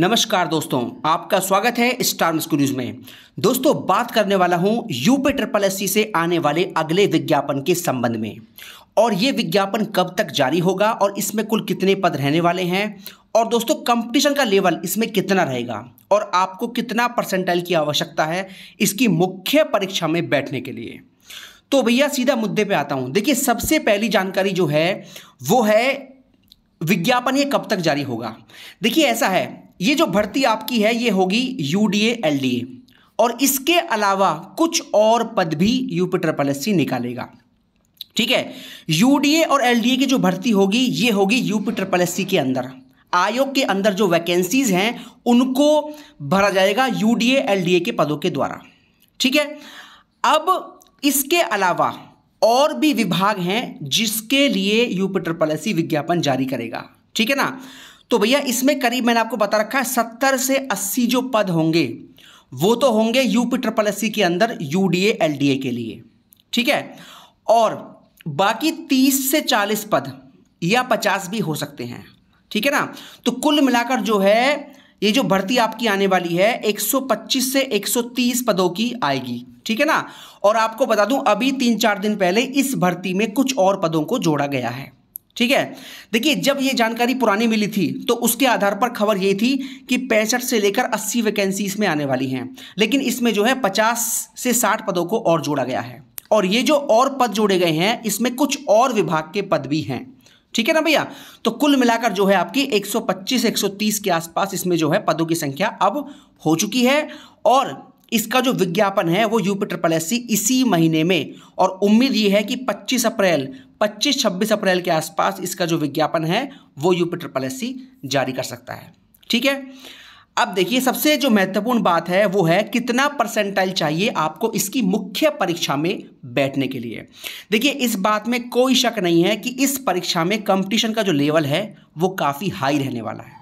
नमस्कार दोस्तों आपका स्वागत है स्टार मिस्को न्यूज में दोस्तों बात करने वाला हूं यूपी ट्रिपल एस से आने वाले अगले विज्ञापन के संबंध में और ये विज्ञापन कब तक जारी होगा और इसमें कुल कितने पद रहने वाले हैं और दोस्तों कंपटीशन का लेवल इसमें कितना रहेगा और आपको कितना परसेंटाइल की आवश्यकता है इसकी मुख्य परीक्षा में बैठने के लिए तो भैया सीधा मुद्दे पे आता हूँ देखिए सबसे पहली जानकारी जो है वो है विज्ञापन ये कब तक जारी होगा देखिए ऐसा है ये जो भर्ती आपकी है ये होगी यू डी और इसके अलावा कुछ और पद भी यूपी ट्रिपल निकालेगा ठीक है यूडीए और एलडीए की जो भर्ती होगी ये होगी यूपी ट्रिपल के अंदर आयोग के अंदर जो वैकेंसीज हैं उनको भरा जाएगा यूडीए एलडीए के पदों के द्वारा ठीक है अब इसके अलावा और भी विभाग हैं जिसके लिए यूपिटर पॉलिसी विज्ञापन जारी करेगा ठीक है ना तो भैया इसमें करीब मैंने आपको बता रखा है सत्तर से अस्सी जो पद होंगे वो तो होंगे यूपी ट्रिपल के अंदर यूडीए एलडीए के लिए ठीक है और बाकी तीस से चालीस पद या पचास भी हो सकते हैं ठीक है ना तो कुल मिलाकर जो है ये जो भर्ती आपकी आने वाली है 125 से 130 पदों की आएगी ठीक है ना और आपको बता दूं अभी तीन चार दिन पहले इस भर्ती में कुछ और पदों को जोड़ा गया है ठीक है देखिए जब ये जानकारी पुरानी मिली थी तो उसके आधार पर खबर ये थी कि पैंसठ से लेकर अस्सी वैकेंसी इसमें आने वाली हैं लेकिन इसमें जो है पचास से साठ पदों को और जोड़ा गया है और ये जो और पद जोड़े गए हैं इसमें कुछ और विभाग के पद भी हैं ठीक है ना भैया तो कुल मिलाकर जो है आपकी 125 130 के आसपास इसमें जो है पदों की संख्या अब हो चुकी है और इसका जो विज्ञापन है वो यूपी ट्रिपल एस इसी महीने में और उम्मीद ये है कि 25 अप्रैल 25 26 अप्रैल के आसपास इसका जो विज्ञापन है वो यूपी ट्रिपल एस जारी कर सकता है ठीक है अब देखिए सबसे जो महत्वपूर्ण बात है वो है कितना परसेंटाइल चाहिए आपको इसकी मुख्य परीक्षा में बैठने के लिए देखिए इस बात में कोई शक नहीं है कि इस परीक्षा में कंपटीशन का जो लेवल है वो काफ़ी हाई रहने वाला है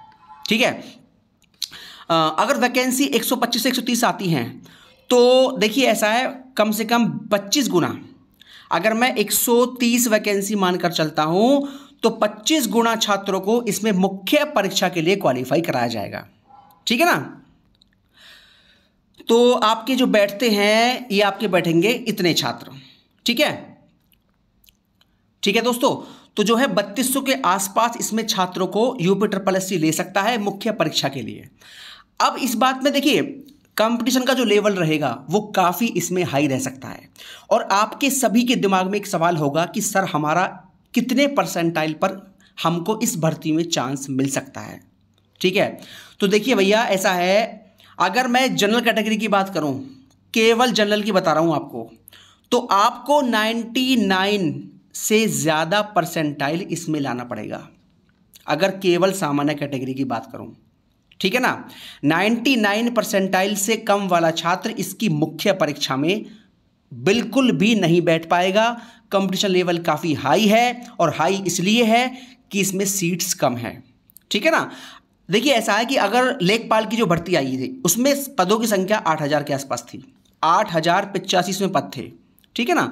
ठीक है अगर वैकेंसी 125 से 130 आती हैं तो देखिए ऐसा है कम से कम 25 गुना अगर मैं 130 वैकेंसी मानकर चलता हूँ तो 25 गुना छात्रों को इसमें मुख्य परीक्षा के लिए क्वालिफाई कराया जाएगा ठीक है ना तो आपके जो बैठते हैं ये आपके बैठेंगे इतने छात्र ठीक है ठीक है दोस्तों तो जो है बत्तीस के आसपास इसमें छात्रों को यूपी ट्रिपल एस ले सकता है मुख्य परीक्षा के लिए अब इस बात में देखिए कंपटीशन का जो लेवल रहेगा वो काफ़ी इसमें हाई रह सकता है और आपके सभी के दिमाग में एक सवाल होगा कि सर हमारा कितने परसेंटाइल पर हमको इस भर्ती में चांस मिल सकता है ठीक है तो देखिए भैया ऐसा है अगर मैं जनरल कैटेगरी की बात करूं केवल जनरल की बता रहा हूं आपको तो आपको 99 से ज़्यादा परसेंटाइल इसमें लाना पड़ेगा अगर केवल सामान्य कैटेगरी की बात करूं ठीक है ना 99 परसेंटाइल से कम वाला छात्र इसकी मुख्य परीक्षा में बिल्कुल भी नहीं बैठ पाएगा कंपटीशन लेवल काफ़ी हाई है और हाई इसलिए है कि इसमें सीट्स कम हैं ठीक है ना देखिए ऐसा है कि अगर लेखपाल की जो भर्ती आई थी उसमें पदों की संख्या आठ हज़ार के आसपास थी आठ हज़ार पिचासी इसमें पद थे ठीक है ना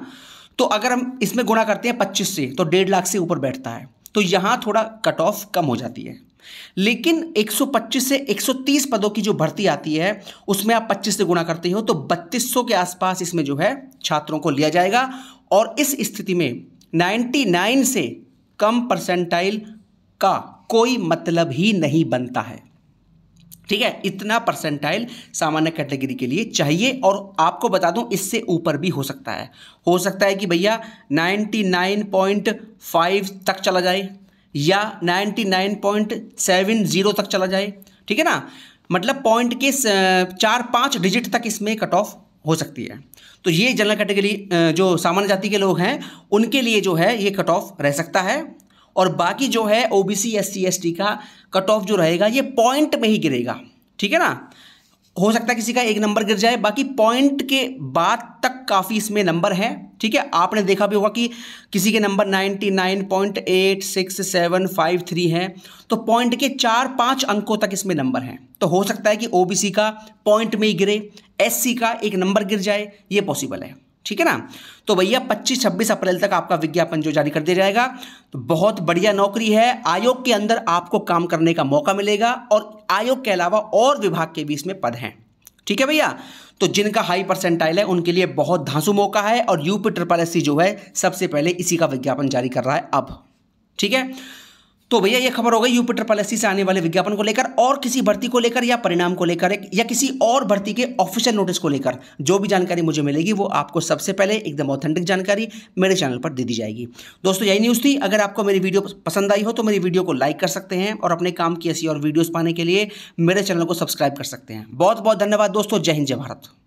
तो अगर हम इसमें गुणा करते हैं पच्चीस से तो डेढ़ लाख से ऊपर बैठता है तो यहाँ थोड़ा कट ऑफ कम हो जाती है लेकिन 125 से 130 पदों की जो भर्ती आती है उसमें आप 25 से गुणा करते हो तो 3200 के आसपास इसमें जो है छात्रों को लिया जाएगा और इस स्थिति में 99 से कम परसेंटाइल का कोई मतलब ही नहीं बनता है ठीक है इतना परसेंटाइल सामान्य कैटेगरी के लिए चाहिए और आपको बता दूं इससे ऊपर भी हो सकता है हो सकता है कि भैया 99.5 तक चला जाए या 99.70 तक चला जाए ठीक है ना मतलब पॉइंट के चार पाँच डिजिट तक इसमें कट ऑफ हो सकती है तो ये जनरल कैटेगरी जो सामान्य जाति के लोग हैं उनके लिए जो है ये कट ऑफ रह सकता है और बाकी जो है O B C S C S T का कट ऑफ जो रहेगा ये पॉइंट में ही गिरेगा ठीक है ना हो सकता है किसी का एक नंबर गिर जाए बाकी पॉइंट के बाद तक काफ़ी इसमें नंबर हैं ठीक है आपने देखा भी होगा कि किसी के नंबर थ्री हैं तो पॉइंट के चार पाँच अंकों तक इसमें नंबर हैं तो हो सकता है कि ओबीसी का पॉइंट में ही गिरे एससी का एक नंबर गिर जाए ये पॉसिबल है ठीक है ना तो भैया 25-26 अप्रैल तक आपका विज्ञापन जो जारी कर दिया जाएगा तो बहुत बढ़िया नौकरी है आयोग के अंदर आपको काम करने का मौका मिलेगा और आयोग के अलावा और विभाग के भी इसमें पद हैं ठीक है भैया तो जिनका हाई परसेंटाइल है उनके लिए बहुत धांसू मौका है और यूपी ट्रिपल एस जो है सबसे पहले इसी का विज्ञापन जारी कर रहा है अब ठीक है तो भैया ये खबर हो गई यूपिटर पॉलिसी से आने वाले विज्ञापन को लेकर और किसी भर्ती को लेकर या परिणाम को लेकर या किसी और भर्ती के ऑफिशियल नोटिस को लेकर जो भी जानकारी मुझे मिलेगी वो आपको सबसे पहले एकदम ऑथेंटिक जानकारी मेरे चैनल पर दे दी जाएगी दोस्तों यही न्यूज़ थी अगर आपको मेरी वीडियो पसंद आई हो तो मेरी वीडियो को लाइक कर सकते हैं और अपने काम की ऐसी और वीडियोज़ पाने के लिए मेरे चैनल को सब्सक्राइब कर सकते हैं बहुत बहुत धन्यवाद दोस्तों जय हिंद जय भारत